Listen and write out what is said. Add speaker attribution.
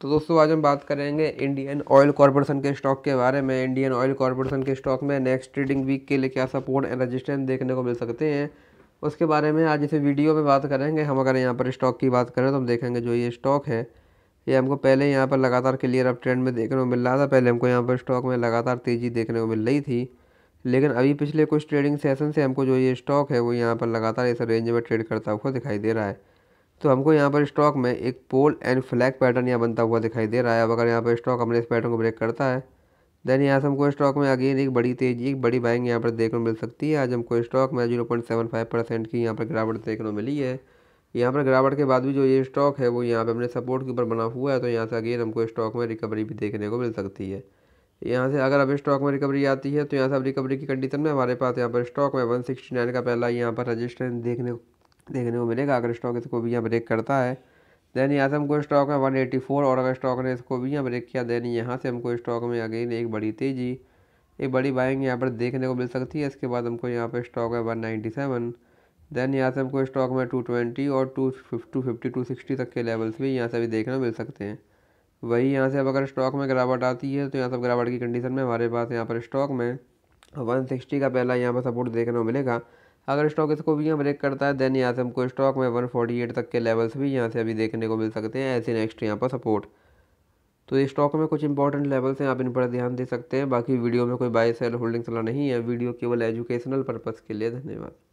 Speaker 1: तो दोस्तों आज हम बात करेंगे इंडियन ऑयल कॉरपोरेशन के स्टॉक के बारे में इंडियन ऑयल कॉरपोरेशन के स्टॉक में नेक्स्ट ट्रेडिंग वीक के लिए क्या सपोर्ट एंड रजिस्टेंस देखने को मिल सकते हैं उसके बारे में आज इस वीडियो में बात करेंगे हम अगर यहाँ पर स्टॉक की बात करें तो हम देखेंगे जो ये स्टॉक है ये हमको पहले यहाँ पर लगातार क्लियर अप ट्रेंड में देखने को मिल रहा था पहले हमको यहाँ पर स्टॉक में लगातार तेज़ी देखने को मिल रही थी लेकिन अभी पिछले कुछ ट्रेडिंग सेशन से हमको जो ये स्टॉक है वो यहाँ पर लगातार इस रेंज में ट्रेड करता हुआ दिखाई दे रहा है तो हमको यहाँ पर स्टॉक में एक पोल एंड फ्लैग पैटर्न यहाँ बनता हुआ दिखाई दे रहा है अब अगर यहाँ पर स्टॉक हमने इस पैटर्न को ब्रेक करता है देन यहाँ से हमको स्टॉक में अगेन एक बड़ी तेजी एक बड़ी बाइंग यहाँ पर देखने को मिल सकती है आज हमको स्टॉक में zero point seven five percent की यहाँ पर गिरावट देखने को मिली है यहाँ पर गिरावट के बाद भी जो ये स्टॉक है वो यहाँ पर हमने सपोर्ट के ऊपर बना हुआ है तो यहाँ से अगेन हमको स्टॉक में रिकवरी भी देखने को मिल सकती है यहाँ से अगर अब स्टॉक में रिकवरी आती है तो यहाँ से अब रिकवरी की कंडीशन में हमारे पास यहाँ पर स्टॉक में वन सिक्सटी नाइन का पहला यहाँ पर रजिस्ट्रेंस देखने देखने को मिलेगा अगर स्टॉक इसको भी यहाँ ब्रेक करता है देन यहाँ से हमको स्टॉक में 184 और अगर स्टॉक ने इसको भी यहाँ ब्रेक किया देन यहाँ से हमको स्टॉक में अगेन एक बड़ी तेज़ी एक बड़ी बाइंग यहाँ पर देखने को मिल सकती है इसके बाद हमको यहाँ पर स्टॉक है सेवन देन यहाँ से हमको स्टॉक में ट्वेंटी और टू सिक्सटी तक के लेवल्स भी यहाँ से अभी देखने को मिल सकते हैं वही यहाँ से अब अगर स्टॉक में गिरावट आती है तो यहाँ सब गिरावट की कंडीशन में हमारे पास यहाँ पर स्टॉक में 160 का पहला यहाँ पर सपोर्ट देखने को मिलेगा अगर स्टॉक इसको भी यहाँ ब्रेक करता है देन यहाँ से हमको स्टॉक में 148 तक के लेवल्स भी यहाँ से अभी देखने को मिल सकते हैं ऐसे नेक्स्ट यहाँ पर सपोर्ट तो स्टॉक में कुछ इंपॉर्टेंट लेवल्स हैं आप इन पर ध्यान दे सकते हैं बाकी वीडियो में कोई बाय सेल होल्डिंग सलाह नहीं है वीडियो केवल एजुकेशनल पर्पज़ के लिए धन्यवाद